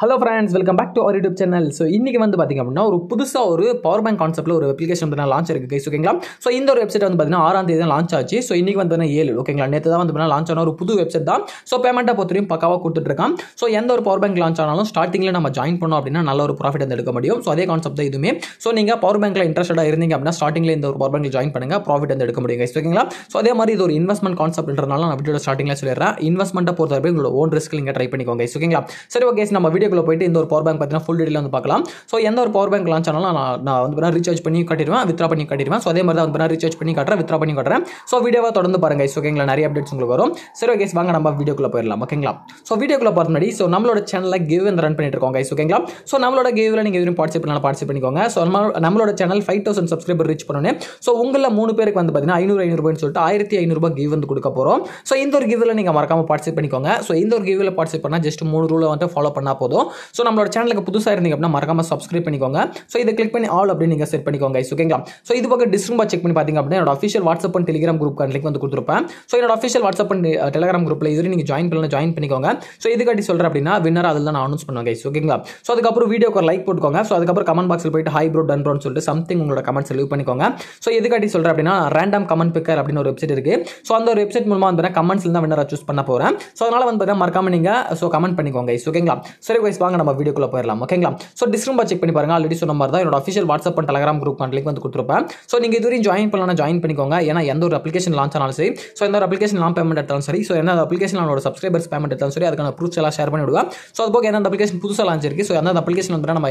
hello friends welcome back to our YouTube channel so இன்றைக்கி வந்து பார்த்திங்க அப்படின்னா ஒரு புதுசாக ஒரு பவர் பேங்க் கான்செப்ட்டில் ஒரு அப்ளிகேஷன் வந்து லான்ச் இருக்குது கைஸ் ஓகேங்களா ஸோ இந்த ஒரு வெப்சைட் வந்து பார்த்தீங்கன்னா ஆறாம் தேதி தான் லான்ச் ஆச்சு ஸோ இன்றைக்கி வந்து ஏழு ஓகேங்களா நேற்று தான் வந்து லான்ச் ஆன ஒரு புது வெப்சைட் தான் ஸோ பேமெண்ட்டை பொறுத்தவரையும் பக்காவாக கொடுத்துட்ருக்கான் ஸோ எந்த ஒரு பவர் பேங்க் லான்ச் ஆனாலும் ஸ்டார்டிங்கில் நம்ம ஜாயின் பண்ணோம் அப்படின்னா நல்ல ஒரு ப்ராஃபிட் வந்து எடுக்க முடியும் ஸோ அதே கான்செப்ட் தான் இதுவுமே ஸோ நீங்கள் பவர் பேங்க்கில் இன்ட்ரெஸ்டாக இருந்தீங்க அப்படின்னா ஸ்டார்டிங்கில் இந்த ஒரு பவர் பேங்க்கில் ஜாயின் பண்ணுங்கள் ப்ராஃபிட் வந்து எடுக்க முடியும் கைஸ் ஓகேங்களா ஸோ அதே மாதிரி இது ஒரு இன்வெஸ்ட்மெண்ட் கான்செப்ட்ன்றனால நான் வீடியோ ஸ்டார்டிங்கில் சொல்லிடுறேன் இன்வெஸ்ட்மெண்ட்டை பொறுத்தவரை உங்களோட ஓன் ரிஸ்க் நீங்கள் ட்ரை பண்ணிக்கோங்க கைஸ் ஓகேங்களா சரி ஓகே நம்ம வீடியோ வீடியோக்குள்ளே போயிட்டு இந்த ஒரு பவர் பேங்க் பார்த்தீங்கன்னா ஃபுல் டீடெயில் வந்து பார்க்கலாம் ஸோ எந்த ஒரு பவர் பேங்க் லான்ச் ஆனாலும் நான் நான் வந்து ரீசார்ஜ் பண்ணி கட்டிடுவேன் வித்ரா பண்ணி கட்டிடுவேன் ஸோ அதே மாதிரி தான் வந்து ரீசார்ஜ் பண்ணி காட்டுறேன் வித்ரா பண்ணி காட்டுறேன் ஸோ வீடியோவை தொடர்ந்து பாருங்க ஸோ ஓகேங்களா நிறைய அப்டேட்ஸ் உங்களுக்கு வரும் சரி ஓகே வாங்க நம்ம வீடியோக்குள்ளே போயிடலாம் ஓகேங்களா ஸோ வீடியோக்குள்ளே பார்த்து ஸோ நம்மளோட சேனலில் கிவ் வந்து ரன் பண்ணிட்டு இருக்கோம் கைஸ் ஓகேங்களா ஸோ நம்மளோட கிவ்வில் நீங்கள் எதுவும் பார்ட்டிசிபேட் பண்ணலாம் பார்ட்டிசிபேட் பண்ணிக்கோங்க ஸோ நம்ம நம்மளோட channel five thousand subscriber reach பண்ணணும் ஸோ உங்களில் மூணு பேருக்கு வந்து பார்த்தீங்கன்னா ஐநூறு ஐநூறுபான்னு சொல்லிட்டு ஆயிரத்தி ஐநூறுபா கிவ் வந்து கொடுக்க போகிறோம் ஸோ இந்த ஒரு கிவ்வில் நீங்கள் மறக்காமல் பார்ட்டிசிபேட் பண்ணிக்கோங்க ஸோ இந்த ஒரு கிவ்வில் பார்ட்டிசிபேட் பண்ணால் ஜஸ்ட் மூணு ரூலை வந்து ஃபாலோ பண்ணால் போதும் போதும் ஸோ நம்மளோட சேனலுக்கு புதுசாக இருந்தீங்க அப்படின்னா மறக்காம சப்ஸ்கிரைப் பண்ணிக்கோங்க ஸோ இதை கிளிக் பண்ணி ஆல் அப்படின்னு நீங்கள் செட் பண்ணிக்கோங்க ஓகேங்களா ஸோ இது பக்கம் டிஸ்ட்ரிம்பா செக் பண்ணி பார்த்தீங்க அப்படின்னா என்னோட official WhatsApp and Telegram group link வந்து கொடுத்துருப்பேன் ஸோ என்னோட அஃபிஷியல் வாட்ஸ்அப் அண்ட் டெலிகிராம் குரூப்பில் இது நீங்கள் ஜாயின் பண்ணலாம் ஜாயின் பண்ணிக்கோங்க ஸோ இதுக்காட்டி சொல்கிறேன் அப்படின்னா வின்னர் அதில் தான் நான் அனௌன்ஸ் பண்ணுவேன் கைஸ் ஓகேங்களா ஸோ அதுக்கப்புறம் வீடியோக்கு ஒரு லைக் போட்டுக்கோங்க ஸோ அதுக்கப்புறம் கமெண்ட் பாக்ஸில் போயிட்டு ஹை ப்ரோ டன் ப்ரோன்னு சொல்லிட்டு சம்திங் உங்களோட கமெண்ட்ஸ் லீவ் பண்ணிக்கோங்க ஸோ எதுக்காட்டி சொல்கிறேன் அப்படின்னா ரேண்டம் கமெண்ட் பிக்கர் அப்படின்னு ஒரு வெப்சைட் இருக்குது ஸோ அந்த ஒரு வெப்சைட் மூலமாக வந்து கமெண்ட்ஸ்ல தான் வின்னரை சூஸ் பண்ண போகிறேன் ஸோ அதனால் வந்து பார்த்தீங்கன்னா மறக்காம நீங்கள் ஸோ கமெண்ட் பண்ணிக்கோங்க ஓகேங்களா சரி வைஸ் வாங்க நம்ம வீடியோக்குள்ளே போயிடலாம் ஓகேங்களா ஸோ டிஸ்கிரிப் செக் பண்ணி பாருங்க ஆல்ரெடி சொன்ன மாதிரி தான் என்னோட official WhatsApp and Telegram group link வந்து கொடுத்துருப்பேன் ஸோ நீங்கள் வரையும் ஜாயின் பண்ணலாம் ஜாயின் பண்ணிக்கோங்க ஏன்னா எந்த ஒரு அப்ளிகேஷன் லான்ச் ஆனாலும் சரி ஸோ எந்த ஒரு அப்ளிகேஷன் நான் பேமெண்ட் எடுத்தாலும் சரி ஸோ என்ன அப்ளிகேஷன் அவனோட சப்ஸ்கிரைபர்ஸ் பேமெண்ட் எடுத்தாலும் சரி அதுக்கான ப்ரூஃப்ஸ் எல்லாம் ஷேர் பண்ணி விடுவா ஸோ அது போக எந்த அப்ளிகேஷன் புதுசாக லான்ச் இருக்கு ஸோ எந்த அப்ளிகேஷன் வந்து நம்ம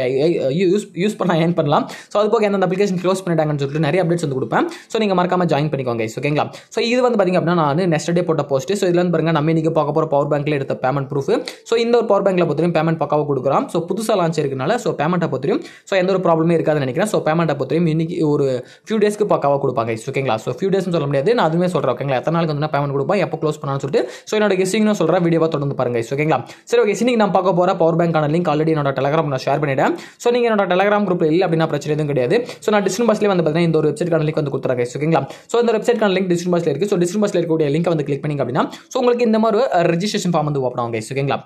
யூஸ் யூஸ் பண்ண ஏன் பண்ணலாம் ஸோ அது போக எந்த அப்ளிகேஷன் க்ளோஸ் பண்ணிட்டாங்கன்னு சொல்லிட்டு நிறைய அப்டேட்ஸ் வந்து கொடுப்பேன் ஸோ நீங்கள் மறக்காம ஜாயின் பண்ணிக்கோங்க ஓகேங்களா ஸோ இது வந்து பார்த்திங்க அப்படின்னா நான் நெக்ஸ்ட் டே போட்ட போஸ்ட் ஸோ இதில் வந்து பாருங்க நம்ம இன்றைக்கி பார்க்க போகிற பவர் பேங்க்கில் எடுத்த பேமெண்ட் ப்ரூஃப் ஸோ இந்த ஒரு பவர் பேங்க்கில் பொறுத்தவரைக்கும் பேமெண்ட் பக்காவாக கொடுக்குறோம் ஸோ புதுசாக லான்ச் இருக்கனால ஸோ பேமெண்ட்டை பொறுத்தையும் ஸோ எந்த ஒரு ப்ராப்ளமே இருக்காதுன்னு நினைக்கிறேன் ஸோ பேமெண்ட்டை பொறுத்தையும் இன்னைக்கு ஒரு ஃபியூ டேஸ்க்கு பக்காவாக கொடுப்பாங்க ஓகேங்களா ஸோ ஃபியூ டேஸ்னு சொல்ல முடியாது நான் அதுவுமே சொல்கிறேன் ஓகேங்களா எத்தனை நாளுக்கு வந்து பேமெண்ட் கொடுப்பேன் எப்போ க்ளோஸ் பண்ணான்னு சொல்லிட்டு ஸோ என்னோட கெஸ்டிங்னு சொல்கிறேன் வீடியோவாக தொடர்ந்து பாருங்க ஓகேங்களா சரி ஓகே இன்னைக்கு நான் பார்க்க போகிற பவர் பேங்க்கான லிங்க் ஆல்ரெடி என்னோட டெலகிராம் நான் ஷேர் பண்ணிவிட்டேன் ஸோ நீங்கள் என்னோட டெலகிராம் குரூப்பில் இல்லை அப்படின்னா பிரச்சனை எதுவும் கிடையாது ஸோ நான் டிஸ்கிரிப் பஸ்லேயே வந்து பார்த்தீங்கன்னா இந்த ஒரு வெப்சைட் லிங்க் வந்து கொடுத்துறாங்க ஓகேங்களா ஸோ இந்த வெப்சைட்கான லிங்க் டிஸ்கிரிப் பஸ்ல இருக்குது ஸோ டிஸ்கிரிப் பஸ்ல இருக்கக்கூடிய லிங்க் வந்து கிளிக் பண்ணிங்க அப்படின்னா ஸோ உங்களுக்கு இந்த மாதிரி ரெஜிஸ்ட்ரேஷன் ஃபார்ம் வந்து ஓப்பன் ஆகும் ஓகேங்களா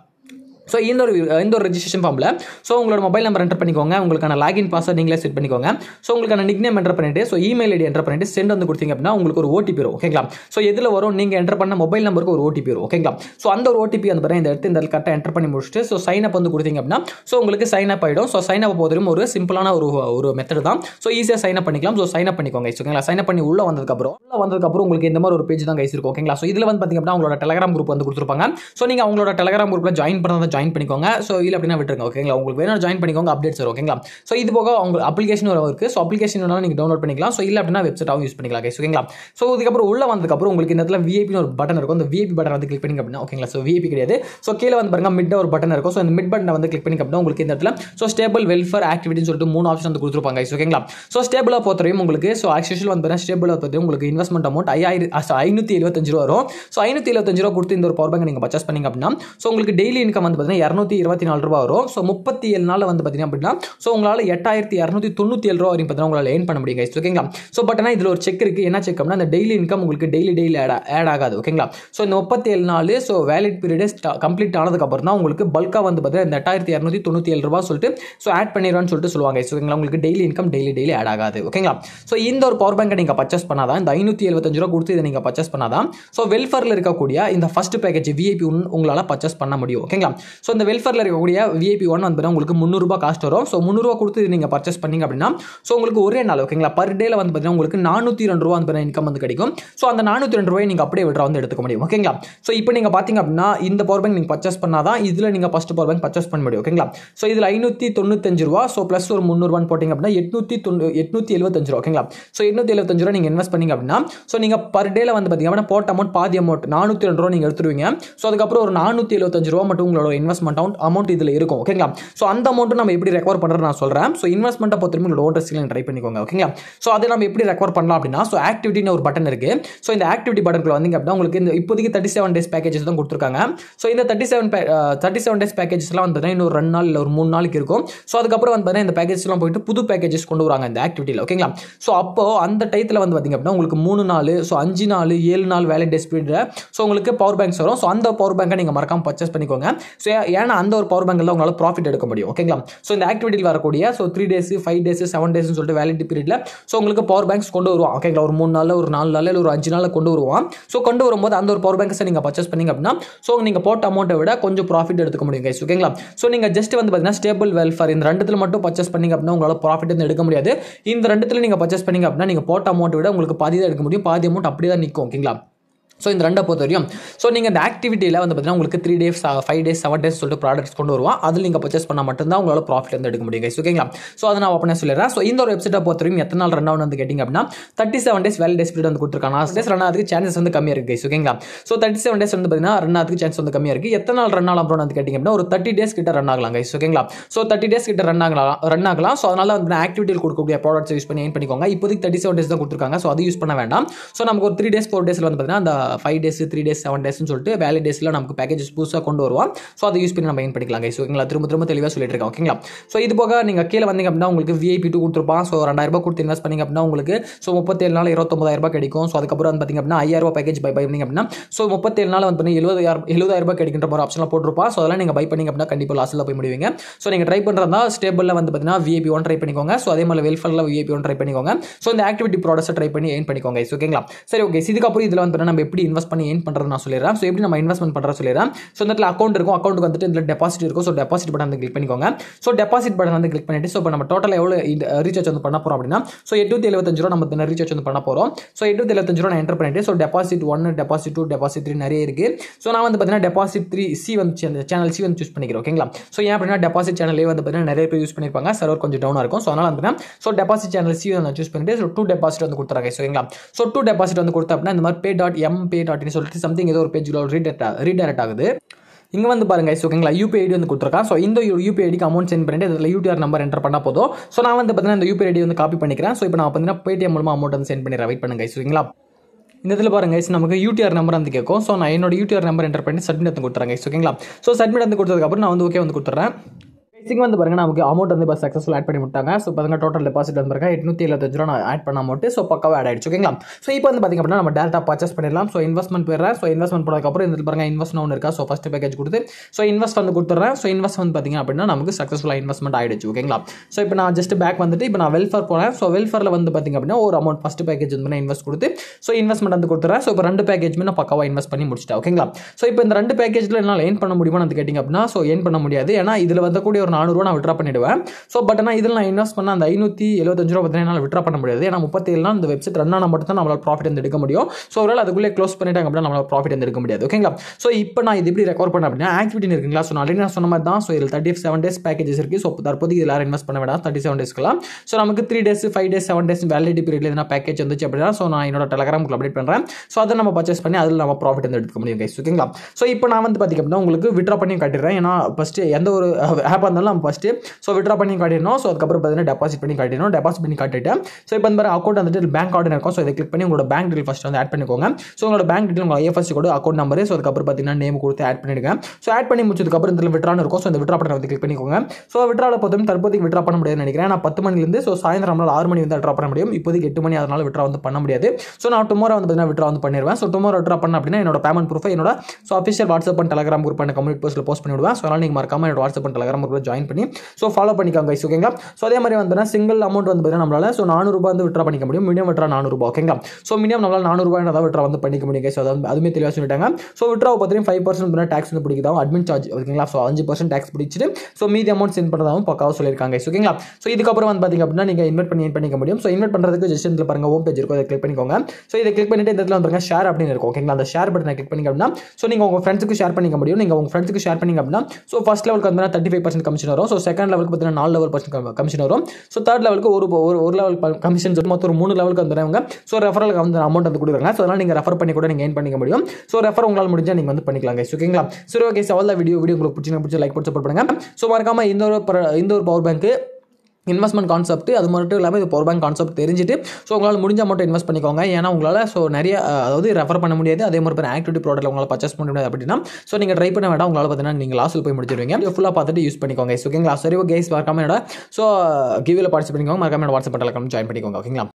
ஸோ இந்த ஒரு இந்த ஒரு ரெஜிஸ்ட்ரேஷன் ஃபார்மில் ஸோ உங்களோட மொபைல் நம்பர் என்டர் பண்ணிக்கோங்க உங்களுக்கான லாகின் பாஸ்வேர்ட் நீங்களே செட் பண்ணிக்கோங்க ஸோ உங்களுக்கான நிக்னேம் என்டர் பண்ணிட்டு ஸோ இமெயில் ஐடி என்டர் பண்ணிட்டு சென்ட் வந்து கொடுத்தீங்க அப்படின்னா உங்களுக்கு ஒரு ஓடிபி வரும் ஓகேங்களா ஸோ எதில் வரும் நீங்கள் என்டர் பண்ண மொபைல் நம்பருக்கு ஒரு ஓடிபி வரும் ஓகேங்களா ஸோ அந்த ஒரு ஓடிபி அந்த பாருங்க இந்த இடத்து இந்த கரெக்டாக என்டர் பண்ணி முடிச்சுட்டு ஸோ சைன் அப் வந்து கொடுத்தீங்க அப்படின்னா ஸோ உங்களுக்கு சைன் அப் ஆகிடும் ஸோ சைன் அப் போதும் ஒரு சிம்பிளான ஒரு ஒரு மெத்தட் தான் ஸோ ஈஸியாக சைன் அப் பண்ணிக்கலாம் ஸோ சைன் அப் பண்ணிக்கோங்க ஓகேங்களா சைன் அப் பண்ணி உள்ளே வந்ததுக்கப்புறம் உள்ளே வந்ததுக்கப்புறம் உங்களுக்கு இந்த மாதிரி ஒரு பேஜ் தான் கைஸ் இருக்கும் ஓகேங்களா ஸோ இதில் வந்து பார்த்தீங்க அப்படின்னா உங்களோட டெலகிராம் குரூப் வந்து கொடுத்துருப்பாங்க ஸோ நீங்கள் அவங்களோட டெலகிராம் குரூப்பில் ஜாயின் பண்ணதான் ஜாயின் பண்ணிக்கோங்க ஸோ இல்லை அப்படின்னா விட்டுருங்க ஓகேங்களா உங்களுக்கு வேணும் ஜாயின் பண்ணிக்கோங்க அப்டேட்ஸ் வரும் ஓகேங்களா ஸோ இது போக அவங்க அப்ளிகேஷன் வரும் இருக்குது ஸோ அப்ளிகேஷன் வேணாலும் நீங்கள் டவுன்லோட் பண்ணிக்கலாம் ஸோ இல்லை அப்படின்னா வெப்சைட்டாகவும் யூஸ் பண்ணிக்கலாம் கைஸ் ஓகேங்களா ஸோ இதுக்கப்புறம் உள்ள வந்ததுக்கப்புறம் உங்களுக்கு இந்த இடத்துல விஐபின்னு ஒரு பட்டன் இருக்கும் அந்த விஐபி பட்டன் வந்து கிளிக் பண்ணி அப்படின்னா ஓகேங்களா ஸோ விஐபி கிடையாது ஸோ கீழே வந்து பாருங்க மிட் ஒரு பட்டன் இருக்கும் ஸோ இந்த மிட் பட்டனை வந்து கிளிக் பண்ணி அப்படின்னா உங்களுக்கு இந்த இடத்துல ஸோ ஸ்டேபிள் வெல்ஃபேர் ஆக்டிவிட்டின்னு சொல்லிட்டு மூணு ஆப்ஷன் வந்து கொடுத்துருப்பாங்க கைஸ் ஓகேங்களா ஸோ ஸ்டேபிளாக பொறுத்தவரையும் உங்களுக்கு ஸோ ஆக்சுவல் வந்து பார்த்தீங்கன்னா ஸ்டேபிளாக பொறுத்தவரையும் உங்களுக்கு இன்வெஸ்ட்மெண்ட் அமௌண்ட் ஐயாயிரம் ah, ஐநூற்றி எழுபத்தஞ்சு ரூபா வரும் ஸோ ஐநூற்றி எழுபத்தஞ்சு ரூபா கொடுத்து இந்த ஒரு பவர் பேங்க் நீங்கள் பர்ச்சேஸ் பண்ணிங்க அப்படின்னா ஸோ உங்களுக்கு டெய்லி இன்கம் வந்து பார்த்தீங்கன்னா இரநூத்தி இருபத்தி நாலு ரூபா வரும் ஸோ முப்பத்தி ஏழு நாள் வந்து பார்த்தீங்கன்னா அப்படின்னா ஸோ உங்களால் எட்டாயிரத்தி இரநூத்தி தொண்ணூற்றி ஏழு ரூபா வரைக்கும் பார்த்தீங்கன்னா உங்களால் ஏர்ன் பண்ண முடியுங்க ஓகேங்களா ஸோ பட் ஆனால் இதில் ஒரு செக் இருக்குது என்ன செக் அப்படின்னா அந்த டெய்லி இன்கம் உங்களுக்கு டெய்லி டெய்லி ஆட் ஆட் ஆகாது ஓகேங்களா ஸோ இந்த முப்பத்தி ஏழு நாள் ஸோ வேலிட் பீரியடே கம்ப்ளீட் ஆனதுக்கப்புறம் தான் உங்களுக்கு பல்காக வந்து பார்த்தீங்கன்னா இந்த எட்டாயிரத்தி இரநூத்தி தொண்ணூற்றி ஏழு ரூபா சொல்லிட்டு ஸோ ஆட் பண்ணிடுவான்னு சொல்லிட்டு சொல்லுவாங்க ஓகேங்களா உங்களுக்கு daily income daily daily add ஆகாது ஓகேங்களா ஸோ இந்த ஒரு பவர் பேங்கை நீங்கள் பர்ச்சேஸ் பண்ணால் தான் இந்த ஐநூற்றி எழுபத்தஞ்சு ரூபா கொடுத்து இதை நீங்கள் பர்ச்சேஸ் பண்ணாதான் ஸோ வெல்ஃபேரில் இருக்கக்கூடிய இந்த ஃபஸ்ட் பேக்கேஜ் விஐபி உங்களால் பர்ச்சேஸ் பண்ண முடியும் ஓகேங்களா ஸோ அந்த வெல்ஃபேரில் இருக்கக்கூடிய விஐபி ஒன் வந்து உங்களுக்கு முந்நூறுபா காஸ்ட் வரும் ஸோ முந்நூறுரூவா கொடுத்து நீங்கள் பர்ச்சேஸ் பண்ணிங்க அப்படின்னா ஸோ உங்களுக்கு ஒரே நாள் ஓகேங்களா பர் டேல வந்து பார்த்தீங்கன்னா உங்களுக்கு நானூற்றி ரெண்டு ரூபா வந்து இன்கம் வந்து கிடைக்கும் ஸோ அந்த நானூற்றி ரெண்டு ரூபாய் நீங்கள் அப்படியே விட்ரா வந்து எடுத்துக்க முடியும் ஓகேங்களா ஸோ இப்போ நீங்கள் பார்த்தீங்க அப்படின்னா இந்த பவர் பேங்க் நீங்கள் பர்ச்சேஸ் பண்ணால் தான் இதில் நீங்கள் ஃபஸ்ட் பவர் பேங்க் பர்ச்சேஸ் பண்ண முடியும் ஓகேங்களா ஸோ இதில் ஐநூற்றி தொண்ணூத்தஞ்சு ரூபா ஸோ ப்ளஸ் ஒரு முந்நூறுவான்னு போட்டிங்க அப்படின்னா எட்நூற்றி தொண்ணூ எட்நூற்றி எழுபத்தஞ்சு ரூபா ஓகேங்களா ஸோ எட்நூற்றி எழுபத்தஞ்சு ரூபா நீங்கள் இன்வெஸ்ட் பண்ணிங்க அப்படின்னா ஸோ நீங்கள் பர் டேல வந்து பார்த்தீங்க அப்படின்னா போட்ட அமௌண்ட் பாதி அமௌண்ட் நானூற்றி ரெண்டு ரூபா நீங்கள் எடுத்துருவீங்க ஸோ அதுக்கப்புறம் ஒரு நானூற்றி எழுபத்தஞ்சு ரூபா மட்டும் உங்களோட இன்வெஸ்ட்மெண்ட் அமௌண்ட் அமௌண்ட் இதில் இருக்கும் ஓகேங்களா ஸோ அந்த அமௌண்ட்டு நம்ம எப்படி ரெக்கவர் பண்ணுறது நான் சொல்கிறேன் ஸோ இன்வெஸ்ட்மெண்ட்டை பொறுத்த உங்களோட ஓன் ரிஸ்கில் ட்ரை பண்ணிக்கோங்க ஓகேங்களா ஸோ அதை நம்ம எப்படி ரெக்கவர் பண்ணலாம் அப்படின்னா ஸோ ஆக்டிவிட்டின்னு ஒரு பட்டன் இருக்குது ஸோ இந்த ஆக்டிவிட்டி பட்டனுக்குள்ள வந்தீங்க அப்படின்னா உங்களுக்கு இந்த இப்போதைக்கு தேர்ட்டி செவன் டேஸ் பேக்கேஜஸ் தான் கொடுத்துருக்காங்க ஸோ இந்த thirty seven thirty seven days பேக்கேஜஸ்லாம் வந்து இன்னொரு ரெண்டு நாள் இல்லை ஒரு மூணு நாளைக்கு இருக்கும் ஸோ அதுக்கப்புறம் வந்து பார்த்தீங்கன்னா இந்த பேக்கேஜ்லாம் போயிட்டு புது பேக்கேஜஸ் கொண்டு வராங்க இந்த ஆக்டிவிட்டியில் ஓகேங்களா ஸோ அப்போ அந்த டைத்தில் வந்து பார்த்தீங்க அப்படின்னா உங்களுக்கு மூணு நாள் ஸோ அஞ்சு நாள் ஏழு நாள் வேலை டேஸ் பீரியடில் ஸோ உங்களுக்கு பவர் பேங்க்ஸ் வரும் ஸோ அந்த பவர் பேங்க்கை நீங்கள் மறக்காமல் பர்ச்சேஸ் பண்ணிக்கோங்க ஸோ ஏன்னா அந்த ஒரு பவர் பேங்கில் உங்களால் ப்ராஃபிட் எடுக்க முடியும் ஓகேங்களா ஸோ இந்த ஆக்டிவிட்டியில் வரக்கூடிய so three days five days seven days சொல்லிட்டு வேலிட்டி பீரியடில் ஸோ உங்களுக்கு பவர் பேங்க்ஸ் கொண்டு வருவான் ஓகேங்களா ஒரு மூணு நாளில் ஒரு நாலு இல்லை ஒரு அஞ்சு நாளில் கொண்டு வருவான் ஸோ கொண்டு வரும்போது அந்த ஒரு பவர் பேங்க்ஸை நீங்கள் பர்ச்சேஸ் பண்ணீங்க அப்படின்னா ஸோ நீங்கள் போட்ட அமௌண்ட்டை விட கொஞ்சம் ப்ராஃபிட் எடுக்க முடியும் கைஸ் ஓகேங்களா ஸோ நீங்கள் ஜஸ்ட் வந்து பார்த்தீங்கன்னா ஸ்டேபிள் வெல்ஃபேர் இந்த ரெண்டுத்தில் மட்டும் பர்ச்சேஸ் பண்ணீங்க அப்படின்னா உங்களால் ப்ராஃபிட் வந்து எடுக்க முடியாது இந்த ரெண்டுத்தில் நீங்கள் பர்ச்சேஸ் பண்ணீங்க அப்படின்னா நீங்கள் போட்ட அமௌண்ட்டை விட உங்களுக்கு பாதி தான் எடுக்க முடியும் பாதி அமௌண்ட் அப்படி தான் நிற்கும் ஓகேங்களா ஸோ இந்த ரெண்டை பொறுத்த வரையும் ஸோ நீங்கள் இந்த ஆக்டிவிட்டியில் வந்து பார்த்தீங்கன்னா உங்களுக்கு three days five days seven days சொல்லிட்டு ப்ராடக்ட்ஸ் கொண்டு வருவோம் அதில் நீங்கள் பர்ச்சேஸ் பண்ணால் மட்டும்தான் உங்களால் ப்ராஃபிட் வந்து எடுக்க முடியும் ஓகேங்களா ஸோ அதை நான் ஓப்பனே சொல்லிடுறேன் ஸோ இந்த ஒரு வெப்சைட்டை பொறுத்த வரைக்கும் எத்தனை நாள் ரன் ஆகும் வந்து கேட்டிங்க அப்படின்னா தேர்ட்டி செவன் டேஸ் வேலை டேஸ் வந்து கொடுத்துருக்காங்க டேஸ் ரன் ஆகிறதுக்கு சான்சஸ் வந்து கம்மியாக இருக்குது ஓகேங்களா ஸோ தேர்ட்டி செவன் டேஸ் வந்து பார்த்தீங்கன்னா ரன் சான்ஸ் வந்து கம்மியாக இருக்குது எத்தனை நாள் ரன் ஆகலாம் அப்படின்னு வந்து கேட்டிங்க அப்படின்னா ஒரு தேர்ட்டி டேஸ் கிட்ட ரன் ஆகலாம் ஓகேங்களா ஸோ தேர்ட்டி டேஸ் கிட்ட ரன் ஆகலாம் ரன் ஆகலாம் ஸோ அதனால் வந்து ஆக்டிவிட்டியில் கொடுக்கக்கூடிய ப்ராடக்ட்ஸ் யூஸ் பண்ணி ஏன் பண்ணிக்கோங்க இப்போதைக்கு தேர்ட்டி செவன் டேஸ் தான் கொடுத்துருக்காங்க ஸோ அது யூஸ் பண்ண வேண்டாம் ஸோ நமக்கு ஒரு த்ரீ டேஸ் ஃபோர் டேஸில் வந்து பார்த்தீங்கன்னா அந்த five days three days seven டேஸ்னு சொல்லிட்டு வேலை டேஸில் நமக்கு பேக்கேஜஸ் புதுசாக கொண்டு வருவோம் ஸோ அதை யூஸ் பண்ணி நம்ம ஏன் பண்ணிக்கலாம் ஸோ எங்களை திரும்ப திரும்ப தெளிவாக சொல்லிட்டு இருக்கேன் ஓகேங்களா ஸோ இது போக நீங்கள் கீழே வந்தீங்க அப்படின்னா உங்களுக்கு விஐபி டூ கொடுத்துருப்பான் ஸோ ரெண்டாயிரம் ரூபா கொடுத்து இன்வெஸ்ட் பண்ணிங்க அப்படின்னா உங்களுக்கு ஸோ முப்பத்தேழு நாள் ரூபா கிடைக்கும் ஸோ அதுக்கப்புறம் வந்து பார்த்திங்க அப்படின்னா ஐயாயிரரூபா பேக்கேஜ் பை பண்ணிங்க அப்படின்னா ஸோ முப்பத்தேழு நாள் வந்து பண்ணி எழுபதாயிரம் எழுபதாயிரரூபா கிடைக்கின்ற மாதிரி ஆப்ஷனில் போட்டிருப்பா ஸோ அதெல்லாம் நீங்கள் பை பண்ணிங்க அப்படின்னா கண்டிப்பாக லாஸில் போய் முடிவீங்க ஸோ நீங்கள் ட்ரை பண்ணுறதா ஸ்டேபிளில் வந்து பார்த்தீங்கன்னா விஐபி ஒன் ட்ரை பண்ணிக்கோங்க ஸோ அதே மாதிரி வெல்ஃபேரில் விஐபி ஒன் ட்ரை பண்ணிக்கோங்க ஸோ இந்த ஆக்டிவிட்டி ப்ராடக்ட்ஸை ட்ரை பண்ணி ஏன் பண்ணிக்கோங்க ஓகேங்களா சரி ஓகே இதுக்கப்புறம் இதில் வந்து நம்ம எப்படி எப்படி இன்வெஸ்ட் பண்ணி ஏன் பண்ணுறது நான் சொல்லிடுறேன் ஸோ எப்படி நம்ம இன்வெஸ்ட்மெண்ட் பண்ணுற சொல்லிடுறேன் ஸோ இந்த இடத்துல அக்கௌண்ட் இருக்கும் அக்கௌண்ட்டுக்கு வந்துட்டு இந்த டெபாசிட் இருக்கும் ஸோ டெபாசிட் பட்டன் வந்து கிளிக் பண்ணிக்கோங்க ஸோ டெபாசிட் பட்டன் வந்து கிளிக் பண்ணிட்டு ஸோ இப்போ நம்ம டோட்டல் எவ்வளோ இந்த ரீசார்ஜ் வந்து பண்ண போகிறோம் அப்படின்னா ஸோ எட்டு எழுபத்தஞ்சு ரூபா நம்ம ரீசார்ஜ் வந்து பண்ண போகிறோம் ஸோ எட்டு எழுபத்தஞ்சு ரூபா நான் என்டர் பண்ணிட்டு ஸோ டெபாசிட் ஒன்று டெபாசிட் டூ டெபாசிட் த்ரீ நிறைய இருக்குது ஸோ நான் வந்து பார்த்தீங்கன்னா டெபாசிட் த்ரீ சி வந்து சேனல் சி வந்து சூஸ் பண்ணிக்கிறேன் ஓகேங்களா ஸோ ஏன் அப்படின்னா டெபாசிட் சேனலே வந்து பார்த்தீங்கன்னா நிறைய பேர் யூஸ் பண்ணியிருப்பாங்க சர்வர் கொஞ்சம் டவுனாக இருக்கும் ஸோ அதனால் வந்து ஸோ டெபாசிட் சேனல் சி வந்து சூஸ் பண்ணிட்டு ஸோ டூ டெபாசிட் வந்து கொடுத்துறாங்க ஓகேங்களா ஸோ டூ டெபாசிட் வந்து கொடுத்தா அப்படின்னா இந்த மாதிரி pay dot M pay dot in சொல்லிட்டு சம்திங் ஏதோ ஒரு பேஜுக்குள்ள ரீடைரக்ட் ரீடைரக்ட் ஆகுது இங்கே வந்து பாருங்க ஐஸ் ஓகேங்களா யூபிஐ ஐடி வந்து கொடுத்துருக்கான் ஸோ இந்த யூபிஐ ஐடிக்கு அமௌண்ட் சென்ட் பண்ணிட்டு அதில் யூடிஆர் நம்பர் என்டர் பண்ணால் போதும் ஸோ நான் வந்து பார்த்தீங்கன்னா இந்த யூபிஐ ஐடி வந்து காப்பி பண்ணிக்கிறேன் ஸோ இப்போ நான் பார்த்தீங்கன்னா பேடிஎம் மூலமாக அமௌண்ட் வந்து சென்ட் பண்ணி ரைட் பண்ணுங்க ஐஸ் ஓகேங்களா இந்த இதில் பாருங்க கைஸ் நமக்கு யூடிஆர் நம்பர் வந்து கேட்கும் ஸோ நான் என்னோட யூடிஆர் நம்பர் என்டர் பண்ணி சப்மிட் வந்து கொடுத்துறேன் கைஸ் ஓகேங்களா ஸோ சப்மிட் வந்து கொடுத்ததுக்கப்புறம் நான் வந்து ஓகே வந்து கொடுத்துட்றேன் பேசிக்கு வந்து பாருங்க நமக்கு அமௌண்ட் வந்து இப்போ சக்ஸஸ்ஃபுல் ஆட் பண்ணி விட்டாங்க ஸோ பாருங்க டோட்டல் டெபாசிட் வந்து பாருங்க எட்நூற்றி எழுபத்தஞ்சு ரூபா ஆட் பண்ண அமௌண்ட் ஸோ பக்காவாக ஆட் ஆயிடுச்சு ஓகேங்களா ஸோ இப்போ வந்து பார்த்திங்க அப்படின்னா நம்ம டேரெக்டாக பர்ச்சேஸ் பண்ணிடலாம் ஸோ இன்வெஸ்ட்மெண்ட் போயிடுறேன் ஸோ இன்வெஸ்ட்மெண்ட் போனதுக்கப்புறம் இதில் பாருங்க இன்வெஸ்ட் ஒன்று இருக்கா ஸோ ஃபஸ்ட் பேக்கேஜ் கொடுத்து ஸோ இன்வெஸ்ட் வந்து கொடுத்துறேன் ஸோ இன்வெஸ்ட் வந்து பார்த்திங்க அப்படின்னா நமக்கு சக்ஸஸ்ஃபுல்லாக இன்வெஸ்ட்மெண்ட் ஆயிடுச்சு ஓகேங்களா ஸோ இப்போ நான் ஜஸ்ட் பேக் வந்துட்டு இப்போ நான் வெல்ஃபேர் போனேன் ஸோ வெல்ஃபேரில் வந்து பார்த்திங்க அப்படின்னா ஒரு அமௌண்ட் ஃபஸ்ட் பேக்கேஜ் வந்து இன்வெஸ்ட் கொடுத்து ஸோ இன்வெஸ்ட்மெண்ட் வந்து கொடுத்துறேன் ஸோ இப்போ ரெண்டு பேக்கேஜுமே நான் பக்காவாக இன்வெஸ்ட் பண்ணி முடிச்சிட்டேன் ஓகேங்களா ஸோ இப்போ இந்த ரெண்டு பேக்கேஜில் என்னால் ஏன் பண்ண முடியுமோ வந்து கேட்டிங்க அப்படின்னா ஸோ ஏன் பண்ண முடியாது ஏன்னா இதில் வந்து கூடிய ஒரு நானூறுவா நான் விட்ரா பண்ணிடுவேன் ஸோ பட் ஆனால் இதில் நான் இன்வெஸ்ட் பண்ண அந்த ஐநூற்றி எழுபத்தஞ்சு ரூபா பார்த்தீங்கன்னா என்னால் விட்ரா பண்ண முடியாது ஏன்னா முப்பத்தேழுனா அந்த வெப்சைட் ரன் ஆனால் மட்டும் தான் நம்மளால் ப்ராஃபிட் வந்து எடுக்க முடியும் ஸோ ஒரு அதுக்குள்ளே க்ளோஸ் பண்ணிட்டாங்க அப்படின்னா நம்மளால் ப்ராஃபிட் வந்து எடுக்க முடியாது ஓகேங்களா ஸோ இப்போ நான் இது எப்படி ரெக்கார்ட் பண்ண அப்படின்னா ஆக்டிவிட்டி இருக்குங்களா ஸோ நான் ஆல்ரெடி நான் சொன்ன மாதிரி தான் ஸோ இதில் தேர்ட்டி செவன் டேஸ் பேக்கேஜஸ் இருக்குது ஸோ தற்போதைக்கு இதில் இன்வெஸ்ட் பண்ண வேண்டாம் தேர்ட்டி செவன் டேஸ்க்குலாம் ஸோ நமக்கு three days five days seven days validity பீரியட்ல எதனா பேக்கேஜ் வந்துச்சு அப்படின்னா ஸோ நான் என்னோட டெலகிராம் அப்டேட் பண்ணுறேன் ஸோ அதை நம்ம பர்ச்சேஸ் பண்ணி அதில் நம்ம ப்ராஃபிட் வந்து எடுக்க முடியும் ஓகேங்களா ஸோ இப்போ நான் வந்து பார்த்திங்க அப்படின்னா உங்களுக்கு விட்ரா பண்ணி கட்டிடுறேன் ஏன்னா ஃபஸ்ட்டு எந்த ஒரு ஆப் அந்த இருந்தாலும் நம்ம ஃபஸ்ட்டு ஸோ விட்ரா பண்ணி காட்டிடணும் ஸோ அதுக்கப்புறம் பார்த்தீங்கன்னா டெபாசிட் பண்ணி காட்டிடணும் டெபாசிட் பண்ணி காட்டிட்டு ஸோ இப்போ இந்த மாதிரி அக்கௌண்ட் வந்துட்டு பேங்க் கார்டு இருக்கும் ஸோ இதை கிளிக் பண்ணி உங்களோட பேங்க் டீட்டெயில் ஃபஸ்ட்டு வந்து ஆட் பண்ணிக்கோங்க ஸோ உங்களோட பேங்க் டீட்டெயில் உங்களோட ஐஎஃப்எஸ்சி கூட அக்கௌண்ட் நம்பர் ஸோ அதுக்கப்புறம் பார்த்தீங்கன்னா நேம் கொடுத்து ஆட் பண்ணிடுங்க ஸோ ஆட் பண்ணி முடிச்சதுக்கப்புறம் இதில் விட்ரான்னு இருக்கும் ஸோ இந்த விட்ரா பட்டன் வந்து கிளிக் பண்ணிக்கோங்க ஸோ விட்ராவில் பொறுத்தவரை தற்போதைக்கு விட்ரா பண்ண முடியாதுன்னு நினைக்கிறேன் நான் பத்து மணிலேருந்து ஸோ சாயந்தரம் நம்மளால் ஆறு மணி வந்து விட்ரா பண்ண முடியும் இப்போதைக்கு எட்டு மணி அதனால் விட்ரா வந்து பண்ண முடியாது ஸோ நான் டுமாரோ வந்து பார்த்தீங்கன்னா விட்ரா வந்து பண்ணிடுவேன் ஸோ டுமாரோ விட்ரா பண்ண அப்படின்னா என்னோட பேமெண்ட் ப்ரூஃபை என்னோட so official WhatsApp and Telegram group and community போஸ்ட்டில் போஸ்ட் பண்ணிவிடுவேன் ஸோ அதனால் நீங்கள் மறக்காமல் என்னோட WhatsApp and Telegram group join பண்ணி ஸோ ஃபாலோ பண்ணிக்கோங்க கைஸ் ஓகேங்களா ஸோ அதே மாதிரி வந்து சிங்கிள் அமௌண்ட் வந்து பார்த்தீங்கன்னா நம்மளால் ஸோ நானூறுபா வந்து விட்ரா பண்ணிக்க முடியும் மினிமம் விட்ரா நானூறுபா ஓகேங்களா ஸோ மினிமம் நம்மளால் நானூறுபா தான் விட்ரா வந்து பண்ணிக்க முடியும் கைஸ் அதாவது அதுவுமே தெளிவாக சொல்லிட்டாங்க ஸோ விட்ரா பார்த்தீங்கன்னா ஃபைவ் பர்சன்ட் டேக்ஸ் வந்து பிடிக்கிறதாவும் அட்மின் சார்ஜ் ஓகேங்களா ஸோ அஞ்சு பர்சன்ட் டேக்ஸ் பிடிச்சிட்டு ஸோ மீதி அமௌண்ட் சென்ட் பண்ணுறதாகவும் பக்காவாக சொல்லியிருக்காங்க ஓகேங்களா ஸோ இதுக்கப்புறம் வந்து பார்த்திங்க அப்படின்னா நீங்கள் இன்வெட் பண்ணி பண்ணிக்க முடியும் ஸோ இன்வெட் பண்ணுறதுக்கு ஜஸ்ட் இதில் பாருங்கள் ஓம் பேஜ் இருக்கும் அதை கிளிக் பண்ணிக்கோங்க ஸோ இதை கிளிக் பண்ணிட்டு இந்த வந்துருங்க ஷேர் அப்படின்னு இருக்கும் ஓகேங்களா அந்த ஷேர் பட்டனை கிளிக் பண்ணிங்க அப்படின்னா ஸோ நீங்கள் உங்கள் ஃப்ரெண்ட்ஸுக்கு ஷேர் பண்ணிக்க முடியும் நீங்கள் உங்கள் ஃப்ரெண்ட்ஸுக்கு ஷேர் பண்ணிங்க அப்படின்னா ஸோ ஃபஸ்ட் லெவலுக்கு வந்து தேர்ட்டி ஃபைவ் பர்சன்ட் கமிஷன் வரும் ஸோ செகண்ட் லெவலுக்கு பார்த்தீங்கன்னா நாலு லெவல் பர்சன்ட் கமிஷன் வரும் ஸோ தேர்ட் லெவலுக்கு ஒரு ஒரு ஒரு லெவல் கமிஷன் சொல்லி மொத்தம் ஒரு மூணு லெவலுக்கு வந்துடுறாங்க ஸோ ரெஃபரல் வந்து அமௌண்ட் வந்து கொடுக்குறாங்க ஸோ அதனால் நீங்கள் ரெஃபர் பண்ணி கூட நீங்கள் ஏன் பண்ணிக்க முடியும் ஸோ ரெஃபர் உங்களால் முடிஞ்சால் நீங்கள் வந்து பண்ணிக்கலாம் கைஸ் ஓகேங்களா சரி ஓகே அவ்வளோ வீடியோ வீடியோ உங்களுக்கு பிடிச்சிங்க பிடிச்சி லைக் போட்டு சப்போர்ட் பண்ணுங்கள் ஸோ மறக்காமல் இந்த ஒரு இந்த ஒரு பவர் பேங்க்கு இன்வெஸ்ட்மெண்ட் கான்செப்ட் அது மட்டும் இல்லாமல் இது பவர் பேங்க் கான்செப்ட் தெரிஞ்சுட்டு ஸோ உங்களால் முடிஞ்ச மட்டும் இன்வெஸ்ட் பண்ணிக்கோங்க ஏன்னா உங்களால் ஸோ நிறைய அதாவது ரெஃபர் பண்ண முடியாது அதே மாதிரி பேர் ஆக்டிவிட்டி ப்ராடக்ட் உங்களால் பர்ச்சேஸ் பண்ண முடியாது அப்படின்னா ஸோ நீங்கள் ட்ரை பண்ண வேண்டாம் உங்களால் பார்த்தீங்கன்னா நீங்கள் லாஸில் போய் முடிச்சிருவீங்க ஃபுல்லாக பார்த்துட்டு யூஸ் பண்ணிக்கோங்க ஓகேங்களா சரி ஓகே மறக்காம என்னோட ஸோ கிவியில் பார்ட்டிசிபேட் பண்ணிக்கோங்க மறக்காம என்னோட வாட்ஸ்அப் பண்ணலாம் ஜாயின் பண்ணிக்கோங்க ஓகேங்களா